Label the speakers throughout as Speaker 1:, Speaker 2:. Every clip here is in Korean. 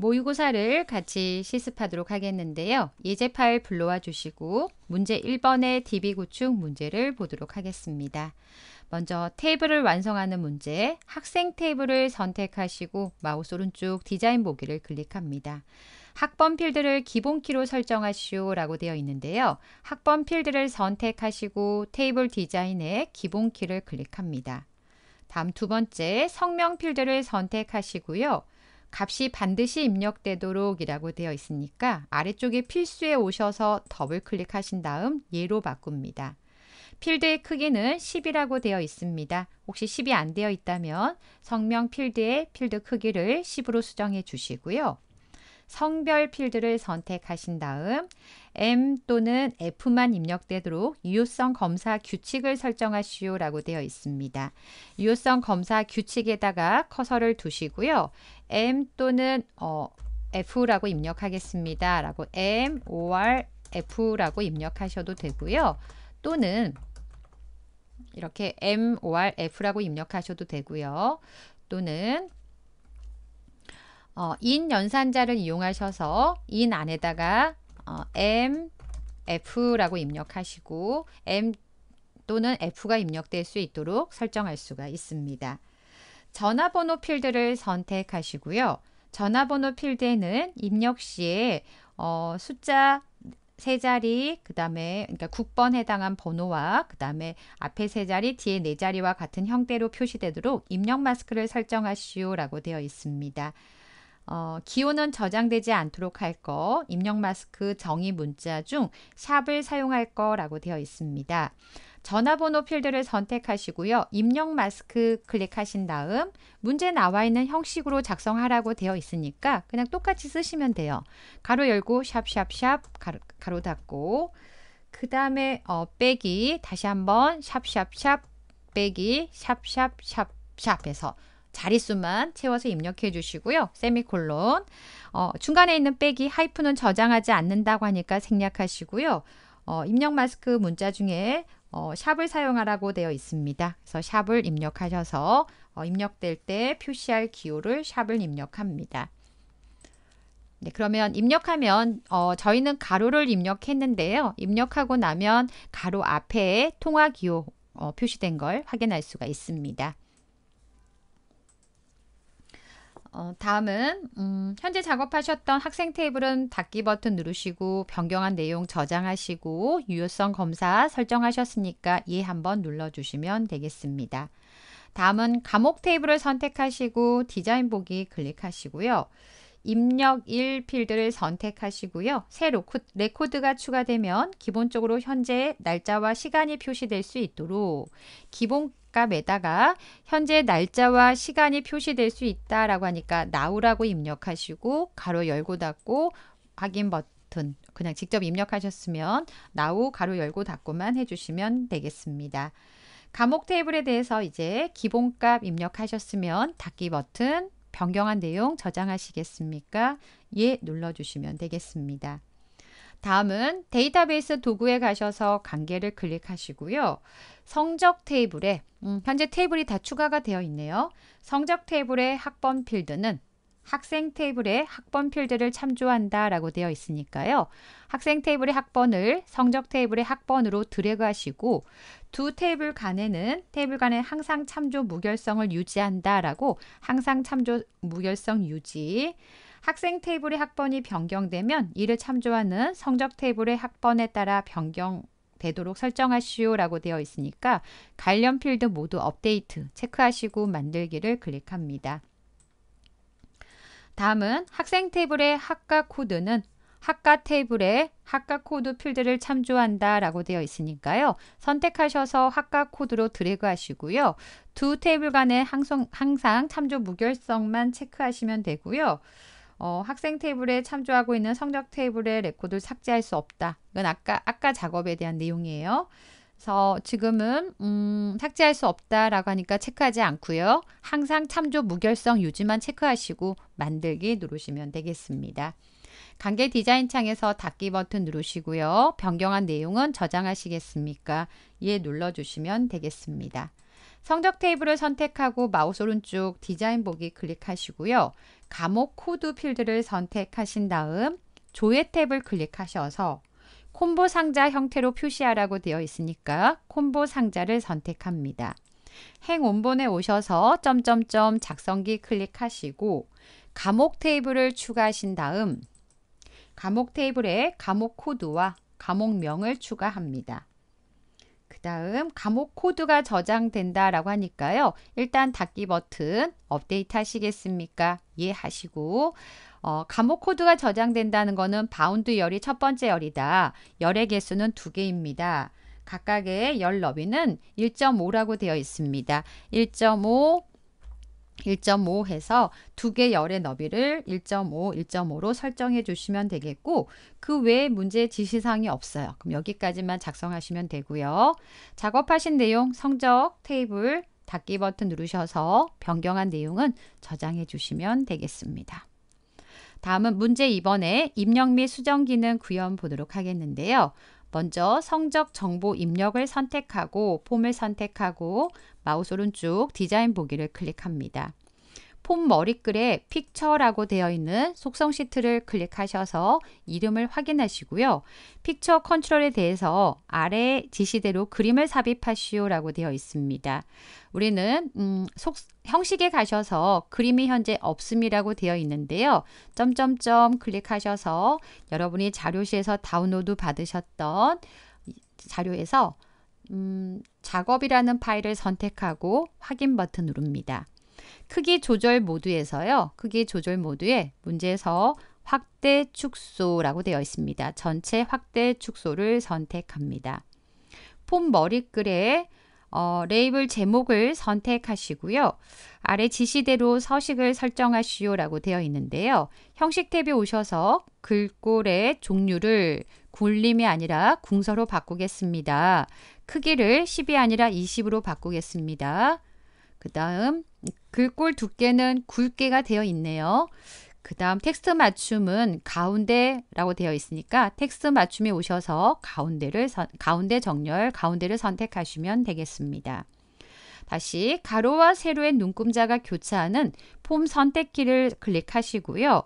Speaker 1: 모의고사를 같이 실습하도록 하겠는데요. 예제 파일 불러와 주시고 문제 1번의 DB 구축 문제를 보도록 하겠습니다. 먼저 테이블을 완성하는 문제, 학생 테이블을 선택하시고 마우스 오른쪽 디자인 보기를 클릭합니다. 학번 필드를 기본키로 설정하시오 라고 되어 있는데요. 학번 필드를 선택하시고 테이블 디자인의 기본키를 클릭합니다. 다음 두 번째 성명 필드를 선택하시고요. 값이 반드시 입력되도록이라고 되어 있으니까 아래쪽에 필수에 오셔서 더블 클릭하신 다음 예로 바꿉니다. 필드의 크기는 10이라고 되어 있습니다. 혹시 10이 안 되어 있다면 성명 필드의 필드 크기를 10으로 수정해 주시고요. 성별 필드를 선택하신 다음 M 또는 F만 입력되도록 유효성 검사 규칙을 설정하시오 라고 되어 있습니다. 유효성 검사 규칙에다가 커서를 두시고요. M 또는 어, F라고 입력하겠습니다. 라고 M, O, R, F라고 입력하셔도 되고요. 또는 이렇게 M, O, R, F라고 입력하셔도 되고요. 또는 어, 인 연산자를 이용하셔서 인 안에다가 어, m, f라고 입력하시고 m 또는 f가 입력될 수 있도록 설정할 수가 있습니다. 전화번호 필드를 선택하시고요. 전화번호 필드에는 입력 시에 어, 숫자 세 자리, 그 다음에 그러니까 9번 해당한 번호와 그 다음에 앞에 세 자리, 뒤에 네 자리와 같은 형태로 표시되도록 입력 마스크를 설정하시오라고 되어 있습니다. 어, 기호는 저장되지 않도록 할 거, 입력 마스크 정의 문자 중 샵을 사용할 거라고 되어 있습니다. 전화번호 필드를 선택하시고요. 입력 마스크 클릭하신 다음 문제 나와 있는 형식으로 작성하라고 되어 있으니까 그냥 똑같이 쓰시면 돼요. 가로 열고 샵샵샵 가로, 가로 닫고 그 다음에 어, 빼기 다시 한번 샵샵샵 빼기 샵샵샵 샵해서 자릿수만 채워서 입력해 주시고요. 세미콜론. 어, 중간에 있는 빼기 하이프는 저장하지 않는다고 하니까 생략하시고요. 어, 입력 마스크 문자 중에 어, 샵을 사용하라고 되어 있습니다. 그래서 샵을 입력하셔서 어, 입력될 때 표시할 기호를 샵을 입력합니다. 네, 그러면 입력하면 어, 저희는 가로를 입력했는데요. 입력하고 나면 가로 앞에 통화 기호 어, 표시된 걸 확인할 수가 있습니다. 어, 다음은 음, 현재 작업하셨던 학생 테이블은 닫기 버튼 누르시고 변경한 내용 저장하시고 유효성 검사 설정하셨으니까 예 한번 눌러주시면 되겠습니다. 다음은 과목 테이블을 선택하시고 디자인 보기 클릭하시고요. 입력 1 필드를 선택하시고요. 새 레코드, 가 추가되면 기본적으로 현재 날짜와 시간이 표시될 수 있도록 기본 값에다가 현재 날짜와 시간이 표시될 수 있다라고 하니까 now라고 입력하시고 가로 열고 닫고 확인 버튼 그냥 직접 입력하셨으면 now 가로 열고 닫고만 해주시면 되겠습니다. 감옥 테이블에 대해서 이제 기본값 입력하셨으면 닫기 버튼 변경한 내용 저장하시겠습니까? 예 눌러주시면 되겠습니다. 다음은 데이터베이스 도구에 가셔서 관계를 클릭하시고요. 성적 테이블에 음, 현재 테이블이 다 추가가 되어 있네요. 성적 테이블의 학번 필드는 학생 테이블에 학번 필드를 참조한다 라고 되어 있으니까요. 학생 테이블의 학번을 성적 테이블의 학번으로 드래그 하시고 두 테이블 간에는 테이블 간에 항상 참조 무결성을 유지한다 라고 항상 참조 무결성 유지 학생 테이블의 학번이 변경되면 이를 참조하는 성적 테이블의 학번에 따라 변경 되도록 설정하시오라고 되어 있으니까 관련 필드 모두 업데이트 체크하시고 만들기를 클릭합니다. 다음은 학생 테이블의 학과 코드는 학과 테이블에 학과 코드 필드를 참조한다 라고 되어 있으니까요. 선택하셔서 학과 코드로 드래그 하시고요. 두 테이블 간의 항상, 항상 참조 무결성만 체크하시면 되고요. 어, 학생 테이블에 참조하고 있는 성적 테이블의 레코드를 삭제할 수 없다. 이건 아까 아까 작업에 대한 내용이에요. 그래서 지금은 음, 삭제할 수 없다라고 하니까 체크하지 않고요. 항상 참조 무결성 유지만 체크하시고 만들기 누르시면 되겠습니다. 관계 디자인 창에서 닫기 버튼 누르시고요. 변경한 내용은 저장하시겠습니까? 예 눌러주시면 되겠습니다. 성적 테이블을 선택하고 마우스 오른쪽 디자인 보기 클릭하시고요. 감옥 코드 필드를 선택하신 다음 조회 탭을 클릭하셔서 콤보 상자 형태로 표시하라고 되어 있으니까 콤보 상자를 선택합니다. 행 원본에 오셔서 점점점 작성기 클릭하시고 감옥 테이블을 추가하신 다음 감옥 테이블에 감옥 코드와 감옥명을 추가합니다. 그 다음 감옥 코드가 저장된다라고 하니까요. 일단 닫기 버튼 업데이트 하시겠습니까? 예 하시고 어, 감옥 코드가 저장된다는 것은 바운드 열이 첫 번째 열이다. 열의 개수는 두 개입니다. 각각의 열 너비는 1.5라고 되어 있습니다. 1.5, 1.5 해서 두 개 열의 너비를 1.5, 1.5로 설정해 주시면 되겠고 그 외에 문제 지시사항이 없어요. 그럼 여기까지만 작성하시면 되고요. 작업하신 내용 성적 테이블 닫기 버튼 누르셔서 변경한 내용은 저장해 주시면 되겠습니다. 다음은 문제 2번에 입력 및 수정 기능 구현 보도록 하겠는데요. 먼저 성적 정보 입력을 선택하고 폼을 선택하고 마우스 오른쪽 디자인 보기를 클릭합니다. 폼 머리글에 픽처라고 되어 있는 속성 시트를 클릭하셔서 이름을 확인하시고요. 픽처 컨트롤에 대해서 아래 지시대로 그림을 삽입하시오라고 되어 있습니다. 우리는 음, 속, 형식에 가셔서 그림이 현재 없음이라고 되어 있는데요. 점점점 클릭하셔서 여러분이 자료실에서 다운로드 받으셨던 자료에서 음, 작업이라는 파일을 선택하고 확인 버튼 누릅니다. 크기 조절 모드에서요. 크기 조절 모드에 문제에서 확대 축소라고 되어 있습니다. 전체 확대 축소를 선택합니다. 폼 머리글에 어, 레이블 제목을 선택하시고요. 아래 지시대로 서식을 설정하시오라고 되어 있는데요. 형식 탭에 오셔서 글꼴의 종류를 굴림이 아니라 궁서로 바꾸겠습니다. 크기를 10이 아니라 20으로 바꾸겠습니다. 그 다음 글꼴 두께는 굵게가 되어 있네요. 그 다음 텍스트 맞춤은 가운데라고 되어 있으니까 텍스트 맞춤에 오셔서 가운데를 선, 가운데 정렬, 가운데를 선택하시면 되겠습니다. 다시 가로와 세로의 눈금자가 교차하는 폼 선택키를 클릭하시고요.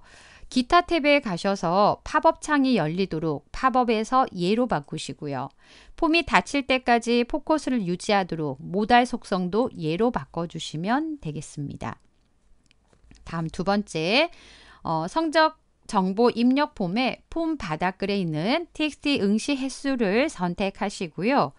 Speaker 1: 기타 탭에 가셔서 팝업 창이 열리도록 팝업에서 예로 바꾸시고요. 폼이 닫힐 때까지 포커스를 유지하도록 모달 속성도 예로 바꿔주시면 되겠습니다. 다음 두 번째 어, 성적 정보 입력 폼에폼 바닥글에 있는 txt 응시 횟수를 선택하시고요.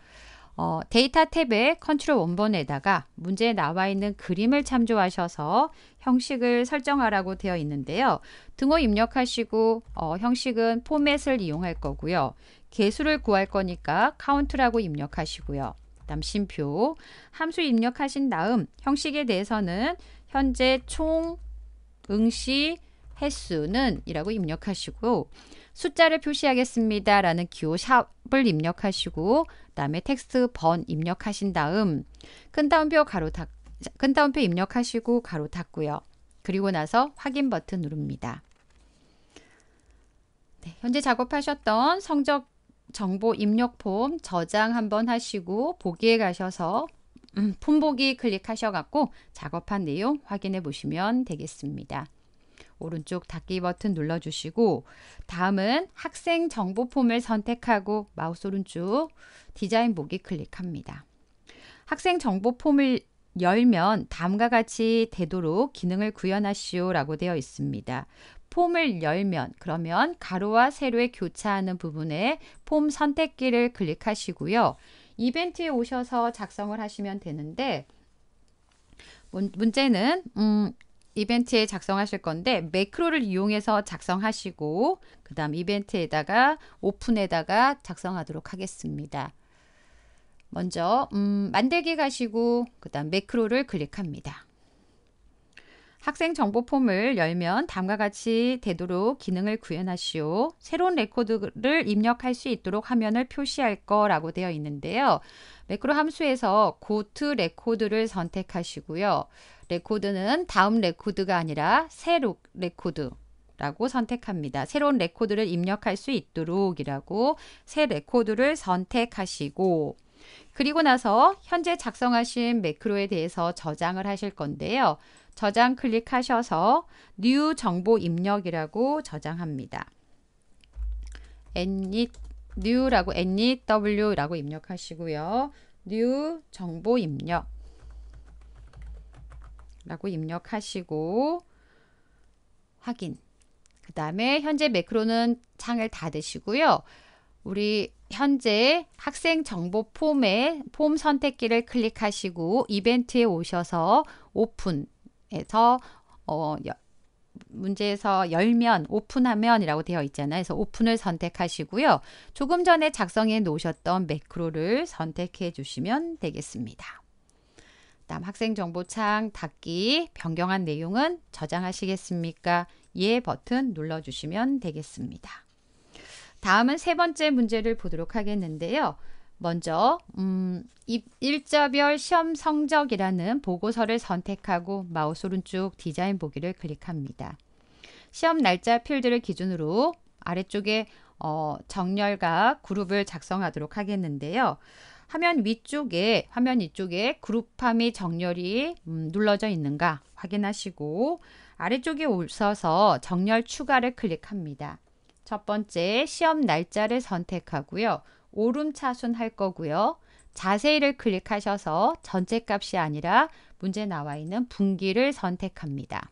Speaker 1: 어, 데이터 탭에 컨트롤 원본에다가 문제에 나와 있는 그림을 참조하셔서 형식을 설정하라고 되어 있는데요. 등호 입력하시고 어, 형식은 포맷을 이용할 거고요. 개수를 구할 거니까 카운트라고 입력하시고요. 다음 심표 함수 입력하신 다음 형식에 대해서는 현재 총 응시 횟수는 이라고 입력하시고 숫자를 표시하겠습니다. 라는 기호 샵을 입력하시고 그다음에 텍스트 번 입력하신 다음 큰 따옴표 가로 닫, 큰 따옴표 입력하시고 가로 닫고요. 그리고 나서 확인 버튼 누릅니다. 네, 현재 작업하셨던 성적 정보 입력 폼 저장 한번 하시고 보기에 가셔서 음, 폼보기 클릭하셔갖고 작업한 내용 확인해 보시면 되겠습니다. 오른쪽 닫기 버튼 눌러주시고 다음은 학생 정보 폼을 선택하고 마우스 오른쪽 디자인 보기 클릭합니다. 학생 정보 폼을 열면 다음과 같이 되도록 기능을 구현하시오 라고 되어 있습니다. 폼을 열면 그러면 가로와 세로에 교차하는 부분에 폼 선택기를 클릭하시고요. 이벤트에 오셔서 작성을 하시면 되는데 문제는 음, 이벤트에 작성하실 건데 매크로를 이용해서 작성하시고 그 다음 이벤트에다가 오픈에다가 작성하도록 하겠습니다. 먼저 음, 만들기 가시고 그 다음 매크로를 클릭합니다. 학생 정보 폼을 열면 다음과 같이 되도록 기능을 구현하시오. 새로운 레코드를 입력할 수 있도록 화면을 표시할 거라고 되어 있는데요. 매크로 함수에서 고트 레코드를 선택하시고요. 레코드는 다음 레코드가 아니라 새 레코드라고 선택합니다. 새로운 레코드를 입력할 수 있도록이라고 새 레코드를 선택하시고 그리고 나서 현재 작성하신 매크로에 대해서 저장을 하실 건데요. 저장 클릭하셔서 new 정보 입력이라고 저장합니다. init e new라고 n i e w 라고 입력하시고요. new 정보 입력 라고 입력하시고 확인 그 다음에 현재 매크로는 창을 닫으시고요. 우리 현재 학생 정보 폼에 폼 선택기를 클릭하시고 이벤트에 오셔서 오픈에서 어, 문제에서 열면 오픈하면이라고 되어 있잖아요. 그래서 오픈을 선택하시고요. 조금 전에 작성해 놓으셨던 매크로를 선택해 주시면 되겠습니다. 그 다음 학생정보창 닫기 변경한 내용은 저장하시겠습니까? 예 버튼 눌러주시면 되겠습니다. 다음은 세 번째 문제를 보도록 하겠는데요. 먼저 음, 일자별 시험 성적이라는 보고서를 선택하고 마우스 오른쪽 디자인 보기를 클릭합니다. 시험 날짜 필드를 기준으로 아래쪽에 어, 정렬과 그룹을 작성하도록 하겠는데요. 화면 위쪽에 화면 이쪽에 그룹함이 정렬이 음, 눌러져 있는가 확인하시고 아래쪽에 오셔서 정렬 추가를 클릭합니다. 첫 번째 시험 날짜를 선택하고요. 오름 차순 할 거고요. 자세히를 클릭하셔서 전체 값이 아니라 문제 나와 있는 분기를 선택합니다.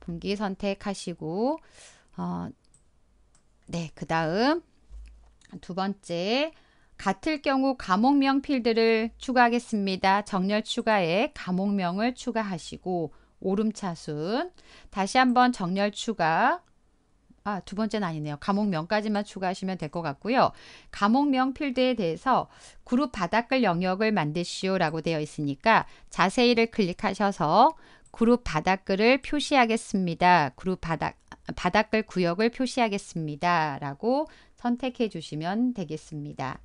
Speaker 1: 분기 선택하시고 어, 네, 그 다음 두 번째 같을 경우 감옥명 필드를 추가하겠습니다. 정렬 추가에 감옥명을 추가하시고 오름차순 다시 한번 정렬 추가 아, 두 번째는 아니네요. 감옥명까지만 추가하시면 될 것 같고요. 감옥명 필드에 대해서 그룹 바닥글 영역을 만드시오라고 되어 있으니까 자세히를 클릭하셔서 그룹 바닥글을 표시하겠습니다. 그룹 바닥 바닥글 구역을 표시하겠습니다. 라고 선택해 주시면 되겠습니다.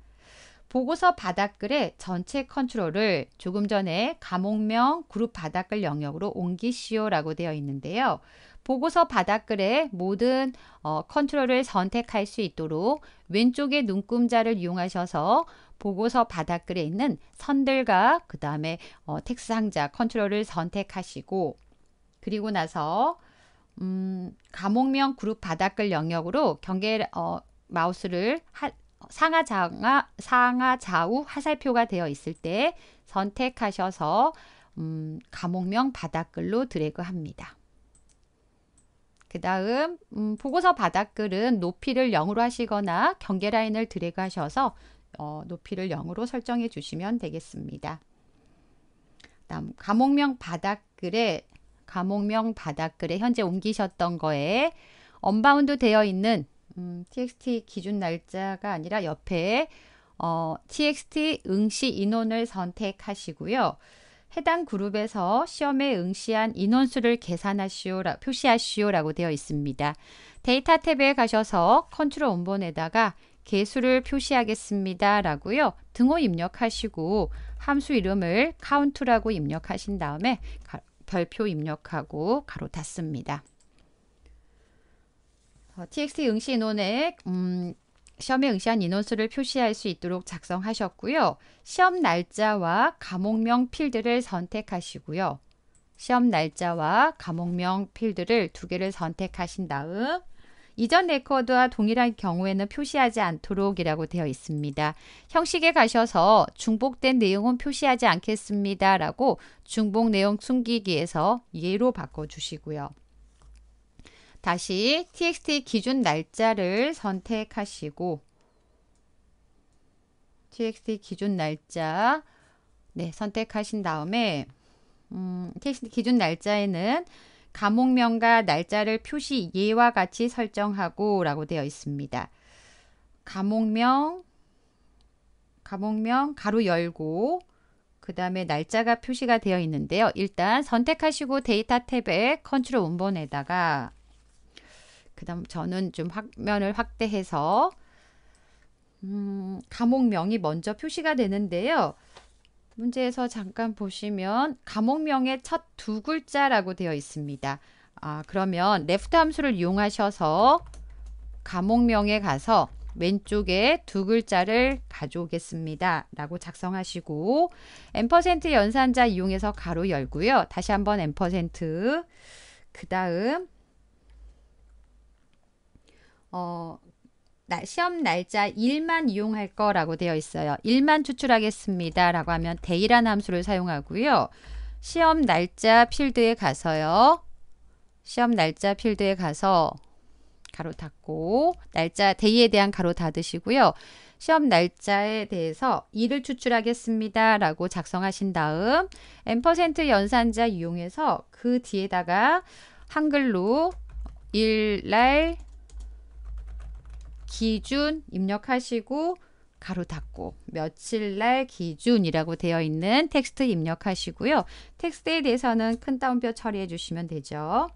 Speaker 1: 보고서 바닥글의 전체 컨트롤을 조금 전에 과목명 그룹 바닥글 영역으로 옮기시오라고 되어 있는데요. 보고서 바닥글의 모든 어, 컨트롤을 선택할 수 있도록 왼쪽의 눈금자를 이용하셔서 보고서 바닥글에 있는 선들과 그 다음에 어, 텍스 상자 컨트롤을 선택하시고 그리고 나서 음, 과목명 그룹 바닥글 영역으로 경계 어, 마우스를 하, 상하 좌하 상하 좌우 화살표가 되어 있을 때 선택하셔서 음, 감옥명 바닥글로 드래그합니다. 그 다음 음, 보고서 바닥글은 높이를 0으로 하시거나 경계라인을 드래그하셔서 어, 높이를 0으로 설정해 주시면 되겠습니다. 다음 과목명 바닥글에 과목명 바닥글에 현재 옮기셨던 거에 언바운드 되어 있는 음, txt 기준 날짜가 아니라 옆에 어, txt 응시 인원을 선택하시고요. 해당 그룹에서 시험에 응시한 인원수를 계산하시오, 표시하시오라고 되어 있습니다. 데이터 탭에 가셔서 컨트롤 원본에다가 개수를 표시하겠습니다. 라고요. 등호 입력하시고 함수 이름을 카운트라고 입력하신 다음에 별표 입력하고 가로 닫습니다. 어, txt 응시 인원액 음, 시험에 응시한 인원수를 표시할 수 있도록 작성하셨고요. 시험 날짜와 과목명 필드를 선택하시고요. 시험 날짜와 과목명 필드를 두 개를 선택하신 다음 이전 레코드와 동일한 경우에는 표시하지 않도록이라고 되어 있습니다. 형식에 가셔서 중복된 내용은 표시하지 않겠습니다라고 중복 내용 숨기기에서 예로 바꿔 주시고요. 다시 txt 기준 날짜를 선택하시고 txt 기준 날짜 네, 선택하신 다음에 음, txt 기준 날짜에는 감옥명과 날짜를 표시 예와 같이 설정하고 라고 되어 있습니다. 과목명 과목명 가로 열고 그 다음에 날짜가 표시가 되어 있는데요. 일단 선택하시고 데이터 탭에 컨트롤 원본에다가 그다음 저는 좀 화면을 확대해서 음, 감옥명이 먼저 표시가 되는데요. 문제에서 잠깐 보시면 감옥명의 첫 두 글자라고 되어 있습니다. 아, 그러면 레프트 함수를 이용하셔서 감옥명에 가서 왼쪽에 두 글자를 가져오겠습니다. 라고 작성하시고 엠퍼센트 연산자 이용해서 가로 열고요. 다시 한번 엠퍼센트 그 다음 어, 나, 시험 날짜 1만 이용할 거라고 되어 있어요. 1만 추출하겠습니다. 라고 하면 데이라는 함수를 사용하고요. 시험 날짜 필드에 가서요. 시험 날짜 필드에 가서 가로 닫고 날짜 데이에 대한 가로 닫으시고요. 시험 날짜에 대해서 일을 추출하겠습니다. 라고 작성하신 다음 n% 연산자 이용해서 그 뒤에다가 한글로 일날 기준 입력하시고 가로 닫고 며칠 날 기준이라고 되어 있는 텍스트 입력하시고요. 텍스트에 대해서는 큰 따옴표 처리해 주시면 되죠.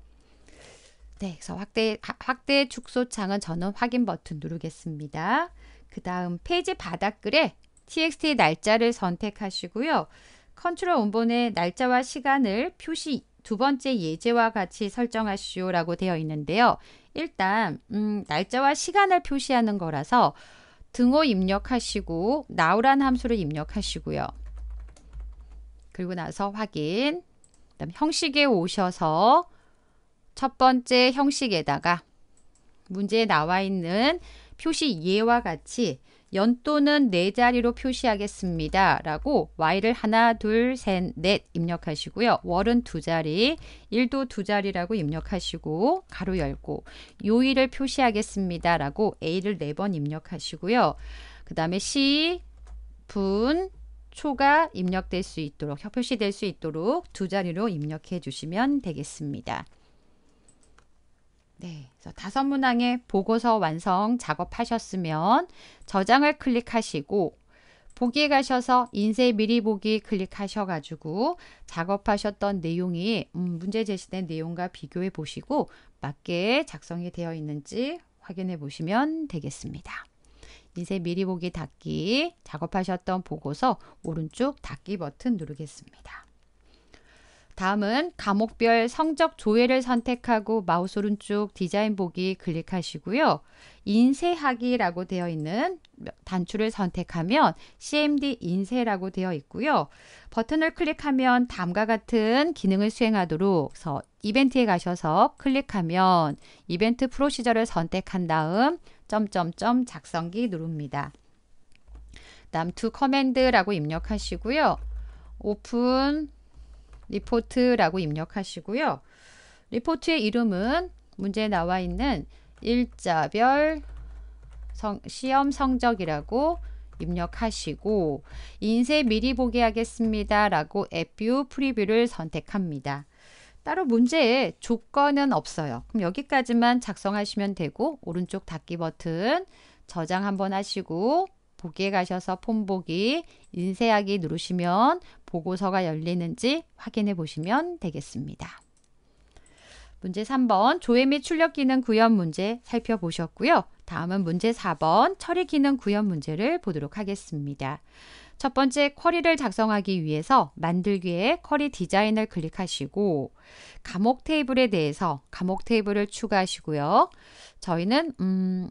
Speaker 1: 네, 그래서 확대 확대 축소창은 저는 확인 버튼 누르겠습니다. 그 다음 페이지 바닥글에 txt 날짜를 선택하시고요. 컨트롤 원본의 날짜와 시간을 표시 두 번째 예제와 같이 설정하시오라고 되어 있는데요. 일단 음, 날짜와 시간을 표시하는 거라서 등호 입력하시고 나오란 함수를 입력하시고요. 그리고 나서 확인. 그다음 형식에 오셔서 첫 번째 형식에다가 문제에 나와 있는 표시 예와 같이 연도는 네 자리로 표시하겠습니다. 라고 y를 하나, 둘, 셋, 넷 입력하시고요. 월은 두 자리, 일도 두 자리라고 입력하시고 가로 열고 요일을 표시하겠습니다. 라고 a를 네 번 입력하시고요. 그 다음에 시, 분, 초가 입력될 수 있도록 표시될 수 있도록 두 자리로 입력해 주시면 되겠습니다. 네, 그래서 다섯 문항의 보고서 완성 작업하셨으면 저장을 클릭하시고 보기에 가셔서 인쇄 미리 보기 클릭하셔가지고 작업하셨던 내용이 음, 문제 제시된 내용과 비교해 보시고 맞게 작성이 되어 있는지 확인해 보시면 되겠습니다. 인쇄 미리 보기 닫기 작업하셨던 보고서 오른쪽 닫기 버튼 누르겠습니다. 다음은 과목별 성적 조회를 선택하고 마우스 오른쪽 디자인 보기 클릭하시고요. 인쇄하기라고 되어 있는 단추를 선택하면 CMD 인쇄라고 되어 있고요. 버튼을 클릭하면 다음과 같은 기능을 수행하도록 서 이벤트에 가셔서 클릭하면 이벤트 프로시저를 선택한 다음 점점점 작성기 누릅니다. 다음 투 커맨드라고 입력하시고요. 오픈 리포트라고 입력하시고요. 리포트의 이름은 문제에 나와 있는 일자별 성, 시험 성적이라고 입력하시고 인쇄 미리 보기 하겠습니다 라고 앱뷰 프리뷰를 선택합니다. 따로 문제에 조건은 없어요. 그럼 여기까지만 작성하시면 되고 오른쪽 닫기 버튼 저장 한번 하시고 보기에 가셔서 폰 보기, 인쇄하기 누르시면 보고서가 열리는지 확인해 보시면 되겠습니다. 문제 3번 조회 및 출력 기능 구현 문제 살펴보셨고요. 다음은 문제 4번 처리 기능 구현 문제를 보도록 하겠습니다. 첫 번째 쿼리를 작성하기 위해서 만들기에 쿼리 디자인을 클릭하시고 감옥 테이블에 대해서 감옥 테이블을 추가하시고요. 저희는 음,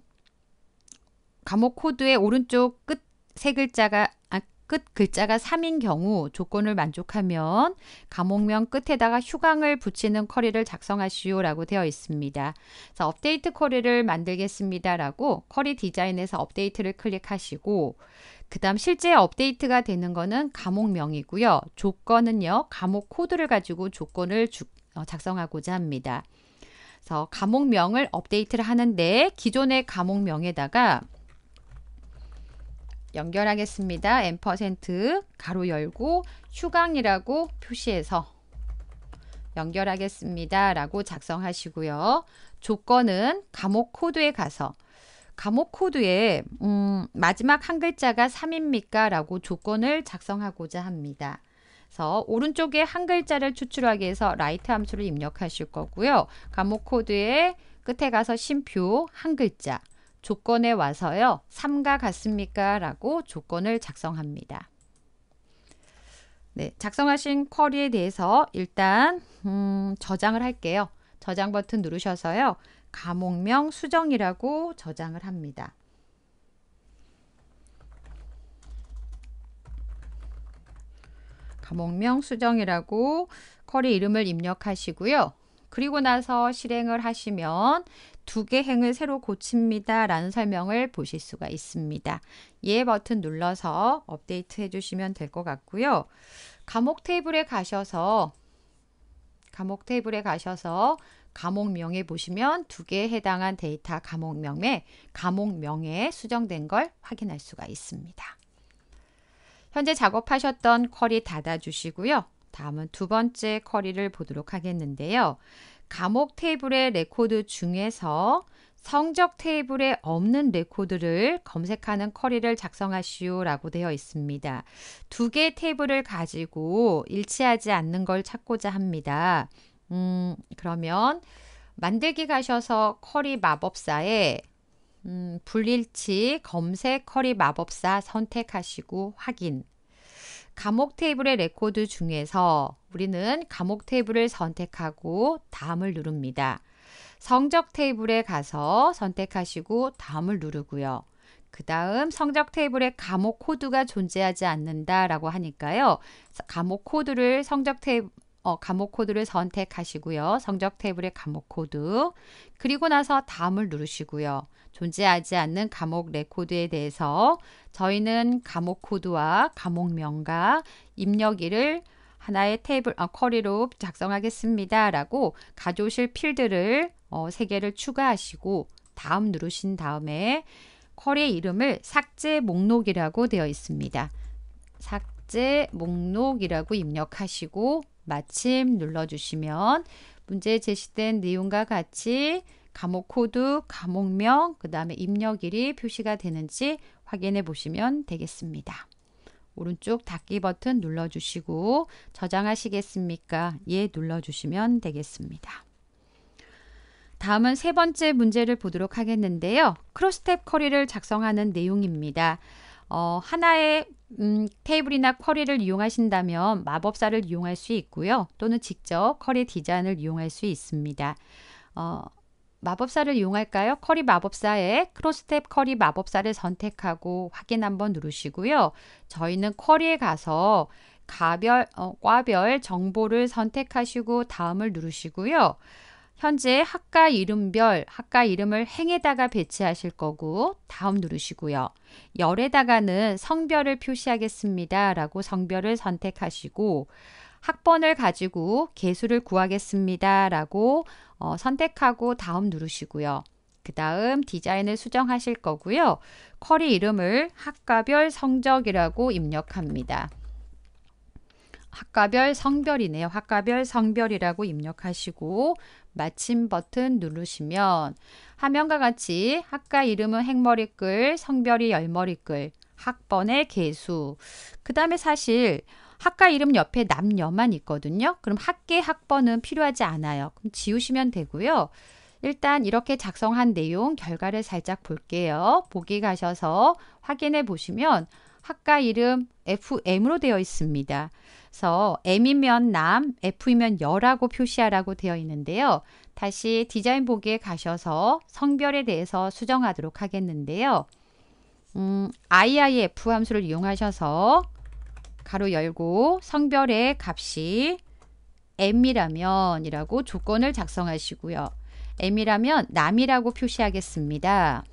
Speaker 1: 감옥 코드의 오른쪽 끝 세 글자가 아, 끝 글자가 3인 경우 조건을 만족하면 감옥명 끝에다가 휴강을 붙이는 커리를 작성하시오 라고 되어 있습니다. 자, 업데이트 커리를 만들겠습니다 라고 커리 디자인에서 업데이트를 클릭하시고 그 다음 실제 업데이트가 되는 것은 감옥명이고요. 조건은요. 감옥 코드를 가지고 조건을 주, 어, 작성하고자 합니다. 그래서 감옥명을 업데이트를 하는데 기존의 감옥명에다가 연결하겠습니다. 앰 가로 열고 휴강이라고 표시해서 연결하겠습니다. 라고 작성하시고요. 조건은 감옥 코드에 가서 감옥 코드에 음, 마지막 한 글자가 3입니까? 라고 조건을 작성하고자 합니다. 그래서 오른쪽에 한 글자를 추출하기 위해서 라이트 함수를 입력하실 거고요. 감옥 코드의 끝에 가서 심표 한 글자 조건에 와서요. 3과 같습니까? 라고 조건을 작성합니다. 네, 작성하신 쿼리에 대해서 일단 음, 저장을 할게요. 저장 버튼 누르셔서요. 과목명 수정이라고 저장을 합니다. 과목명 수정이라고 쿼리 이름을 입력하시고요. 그리고 나서 실행을 하시면 두 개 행을 새로 고칩니다. 라는 설명을 보실 수가 있습니다. 예 버튼 눌러서 업데이트 해주시면 될 것 같고요. 감옥 테이블에 가셔서 감옥 테이블에 가셔서 감옥명에 보시면 두 개에 해당한 데이터 감옥명에 감옥명에 수정된 걸 확인할 수가 있습니다. 현재 작업하셨던 쿼리 닫아주시고요. 다음은 두 번째 커리를 보도록 하겠는데요. 감옥 테이블의 레코드 중에서 성적 테이블에 없는 레코드를 검색하는 커리를 작성하시오 라고 되어 있습니다. 두 개의 테이블을 가지고 일치하지 않는 걸 찾고자 합니다. 음, 그러면 만들기 가셔서 커리 마법사에 음, 불일치 검색 커리 마법사 선택하시고 확인 감옥 테이블의 레코드 중에서 우리는 감옥 테이블을 선택하고 다음을 누릅니다. 성적 테이블에 가서 선택하시고 다음을 누르고요. 그 다음 성적 테이블에 감옥 코드가 존재하지 않는다라고 하니까요. 감옥 코드를 성적 테이블 어, 감옥 코드를 선택하시고요. 성적 테이블의 감옥 코드 그리고 나서 다음을 누르시고요. 존재하지 않는 감옥 레코드에 대해서 저희는 감옥 코드와 감옥명과 입력일을 하나의 테이블 어, 커리로 작성하겠습니다. 라고 가져오실 필드를 어, 3개를 추가하시고 다음 누르신 다음에 커리의 이름을 삭제 목록이라고 되어 있습니다. 삭제 목록이라고 입력하시고 마침 눌러주시면 문제에 제시된 내용과 같이 감옥 코드, 감옥명그 다음에 입력일이 표시가 되는지 확인해 보시면 되겠습니다. 오른쪽 닫기 버튼 눌러주시고 저장하시겠습니까? 예 눌러주시면 되겠습니다. 다음은 세 번째 문제를 보도록 하겠는데요. 크로스 스텝 커리를 작성하는 내용입니다. 어, 하나의 음, 테이블이나 쿼리를 이용하신다면 마법사를 이용할 수 있고요. 또는 직접 쿼리 디자인을 이용할 수 있습니다. 어, 마법사를 이용할까요? 쿼리 마법사에 크로스탭 쿼리 마법사를 선택하고 확인 한번 누르시고요. 저희는 쿼리에 가서 가별, 어, 과별 정보를 선택하시고 다음을 누르시고요. 현재 학과 이름별 학과 이름을 행에다가 배치하실 거고 다음 누르시고요. 열에다가는 성별을 표시하겠습니다. 라고 성별을 선택하시고 학번을 가지고 개수를 구하겠습니다. 라고 어, 선택하고 다음 누르시고요. 그 다음 디자인을 수정하실 거고요. 커리 이름을 학과별 성적이라고 입력합니다. 학과별 성별이네요. 학과별 성별이라고 입력하시고 마침 버튼 누르시면 화면과 같이 학과 이름은 행머리글, 성별이 열머리글, 학번의 개수. 그 다음에 사실 학과 이름 옆에 남녀만 있거든요. 그럼 학계 학번은 필요하지 않아요. 그럼 지우시면 되고요. 일단 이렇게 작성한 내용 결과를 살짝 볼게요. 보기 가셔서 확인해 보시면 학과 이름 FM으로 되어 있습니다. 그래서 M이면 남, F이면 여라고 표시하라고 되어 있는데요. 다시 디자인 보기에 가셔서 성별에 대해서 수정하도록 하겠는데요. 음, IIF 함수를 이용하셔서 가로 열고 성별의 값이 M이라면 이라고 조건을 작성하시고요. M이라면 남이라고 표시하겠습니다.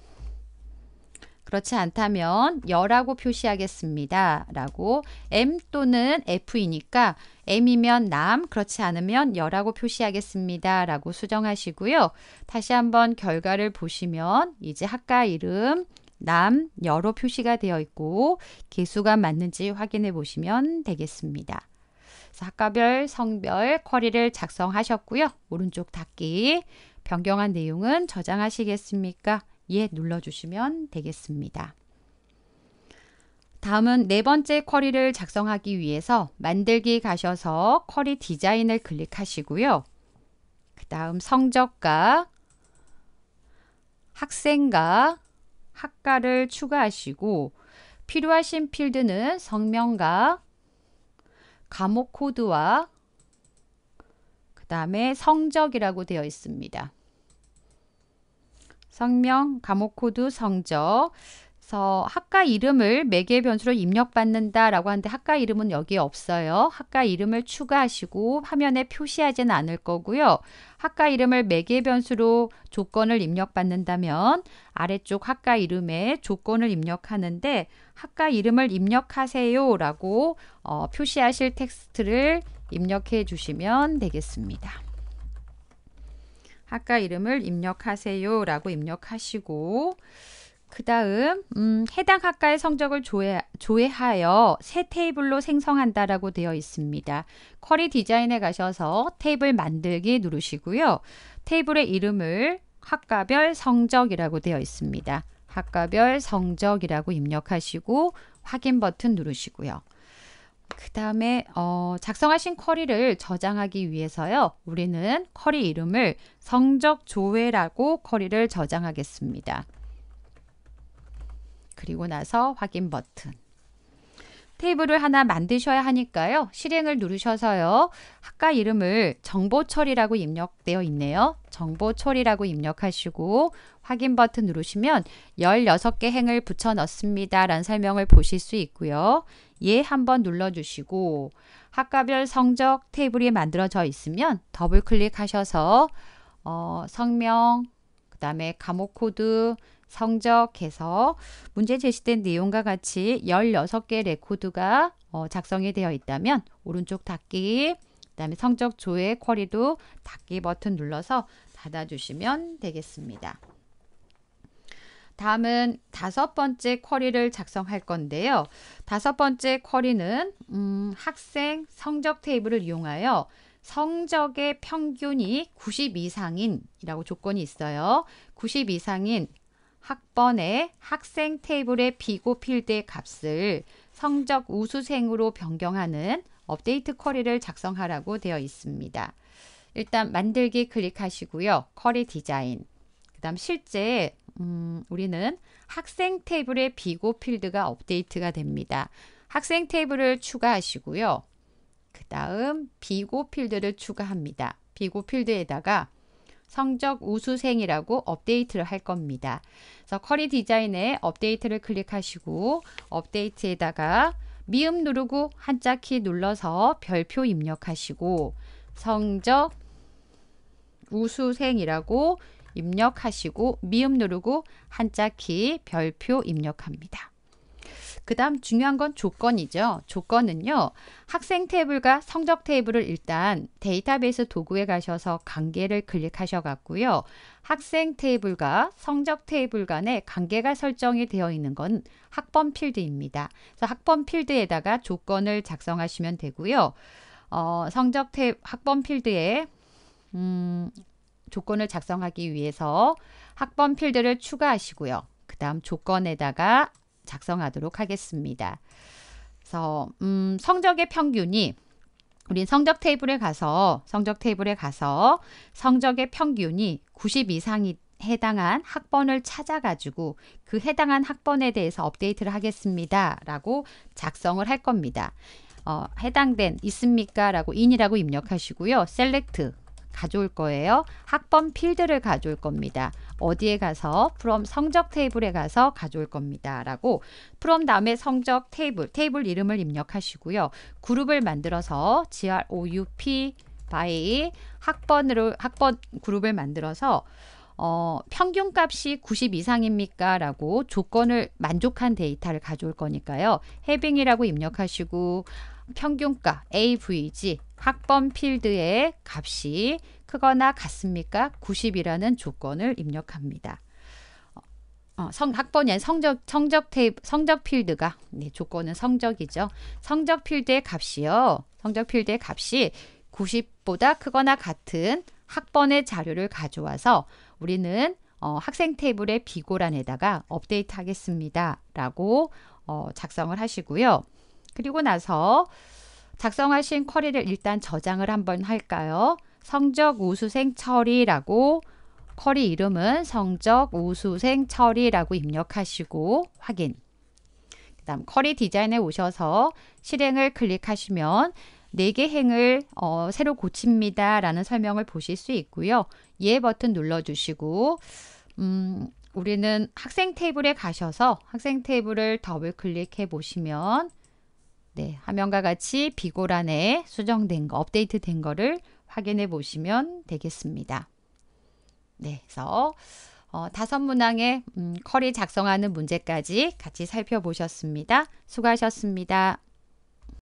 Speaker 1: 그렇지 않다면 여라고 표시하겠습니다. 라고 M 또는 F이니까 M이면 남, 그렇지 않으면 여라고 표시하겠습니다. 라고 수정하시고요. 다시 한번 결과를 보시면 이제 학과 이름 남, 여로 표시가 되어 있고 개수가 맞는지 확인해 보시면 되겠습니다. 학과별, 성별 쿼리를 작성하셨고요. 오른쪽 닫기, 변경한 내용은 저장하시겠습니까? 예 눌러주시면 되겠습니다. 다음은 네 번째 쿼리를 작성하기 위해서 만들기 가셔서 쿼리 디자인을 클릭하시고요. 그 다음 성적과 학생과 학과를 추가하시고 필요하신 필드는 성명과 과목 코드와 그 다음에 성적이라고 되어 있습니다. 성명, 감옥 코드, 성적. 그래서 학과 이름을 매개 변수로 입력받는다라고 하는데 학과 이름은 여기에 없어요. 학과 이름을 추가하시고 화면에 표시하진 않을 거고요. 학과 이름을 매개 변수로 조건을 입력받는다면 아래쪽 학과 이름에 조건을 입력하는데 학과 이름을 입력하세요라고 어, 표시하실 텍스트를 입력해 주시면 되겠습니다. 학과 이름을 입력하세요 라고 입력하시고 그 다음 음, 해당 학과의 성적을 조회, 조회하여 새 테이블로 생성한다 라고 되어 있습니다. 쿼리 디자인에 가셔서 테이블 만들기 누르시고요. 테이블의 이름을 학과별 성적이라고 되어 있습니다. 학과별 성적이라고 입력하시고 확인 버튼 누르시고요. 그 다음에 어, 작성하신 쿼리를 저장하기 위해서요. 우리는 쿼리 이름을 성적 조회라고 쿼리를 저장하겠습니다. 그리고 나서 확인 버튼. 테이블을 하나 만드셔야 하니까요. 실행을 누르셔서요. 학과 이름을 정보처리라고 입력되어 있네요. 정보처리라고 입력하시고 확인 버튼 누르시면 16개 행을 붙여 넣습니다. 라는 설명을 보실 수 있고요. 예 한번 눌러주시고 학과별 성적 테이블이 만들어져 있으면 더블 클릭하셔서 어, 성명, 그 다음에 감옥 코드, 성적해서 문제 제시된 내용과 같이 16개 레코드가 어, 작성이 되어 있다면 오른쪽 닫기, 그 다음에 성적 조회 쿼리도 닫기 버튼 눌러서 닫아주시면 되겠습니다. 다음은 다섯 번째 쿼리를 작성할 건데요. 다섯 번째 쿼리는 음, 학생 성적 테이블을 이용하여 성적의 평균이 90 이상인이라고 조건이 있어요. 90 이상인 학번의 학생 테이블의 비고 필드의 값을 성적 우수생으로 변경하는 업데이트 쿼리를 작성하라고 되어 있습니다. 일단 만들기 클릭하시고요. 쿼리 디자인. 그 다음 실제 음, 우리는 학생 테이블에 비고 필드가 업데이트가 됩니다. 학생 테이블을 추가하시고요. 그 다음 비고 필드를 추가합니다. 비고 필드에다가 성적 우수생이라고 업데이트를 할 겁니다. 그래서 커리 디자인에 업데이트를 클릭하시고 업데이트에다가 미음 누르고 한자키 눌러서 별표 입력하시고 성적 우수생이라고 입력하시고 미음 누르고 한자 키 별표 입력합니다. 그 다음 중요한 건 조건이죠. 조건은요. 학생 테이블과 성적 테이블을 일단 데이터베이스 도구에 가셔서 관계를 클릭하셔 갖고요. 학생 테이블과 성적 테이블 간의 관계가 설정이 되어 있는 건 학번 필드입니다. 그래서 학번 필드에다가 조건을 작성하시면 되고요. 어, 성적 테 학번 필드에 음, 조건을 작성하기 위해서 학번 필드를 추가하시고요. 그 다음 조건에다가 작성하도록 하겠습니다. 그래서 음, 성적의 평균이 우린 성적 테이블에 가서 성적 테이블에 가서 성적의 평균이 90 이상이 해당한 학번을 찾아가지고 그 해당한 학번에 대해서 업데이트를 하겠습니다. 라고 작성을 할 겁니다. 어, 해당된 있습니까? 라고 인이라고 입력하시고요. 셀렉트 가져올 거예요. 학번 필드를 가져올 겁니다. 어디에 가서 프롬 성적 테이블에 가서 가져올 겁니다. 라고 프롬 다음에 성적 테이블, 테이블 이름을 입력하시고요. 그룹을 만들어서 group by 학번으로 학번 그룹을 만들어서 어, 평균값이 90 이상입니까? 라고 조건을 만족한 데이터를 가져올 거니까요. 해빙이라고 입력하시고 평균값 AVG 학번 필드의 값이 크거나 같습니까? 90이라는 조건을 입력합니다. 어, 어 성, 학번이 성적, 성적 테이프, 성적 필드가, 네, 조건은 성적이죠. 성적 필드의 값이요. 성적 필드의 값이 90보다 크거나 같은 학번의 자료를 가져와서 우리는 어, 학생 테이블의 비고란에다가 업데이트 하겠습니다. 라고 어, 작성을 하시고요. 그리고 나서 작성하신 쿼리를 일단 저장을 한번 할까요? 성적 우수생 처리라고 쿼리 이름은 성적 우수생 처리라고 입력하시고 확인. 그 다음 쿼리 디자인에 오셔서 실행을 클릭하시면 4개 행을 어, 새로 고칩니다. 라는 설명을 보실 수 있고요. 예 버튼 눌러주시고 음, 우리는 학생 테이블에 가셔서 학생 테이블을 더블 클릭해 보시면 네, 화면과 같이 비고란에 수정된 거, 업데이트된 거를 확인해 보시면 되겠습니다. 네, 그래서 어, 다섯 문항의 음, 커리 작성하는 문제까지 같이 살펴보셨습니다. 수고하셨습니다.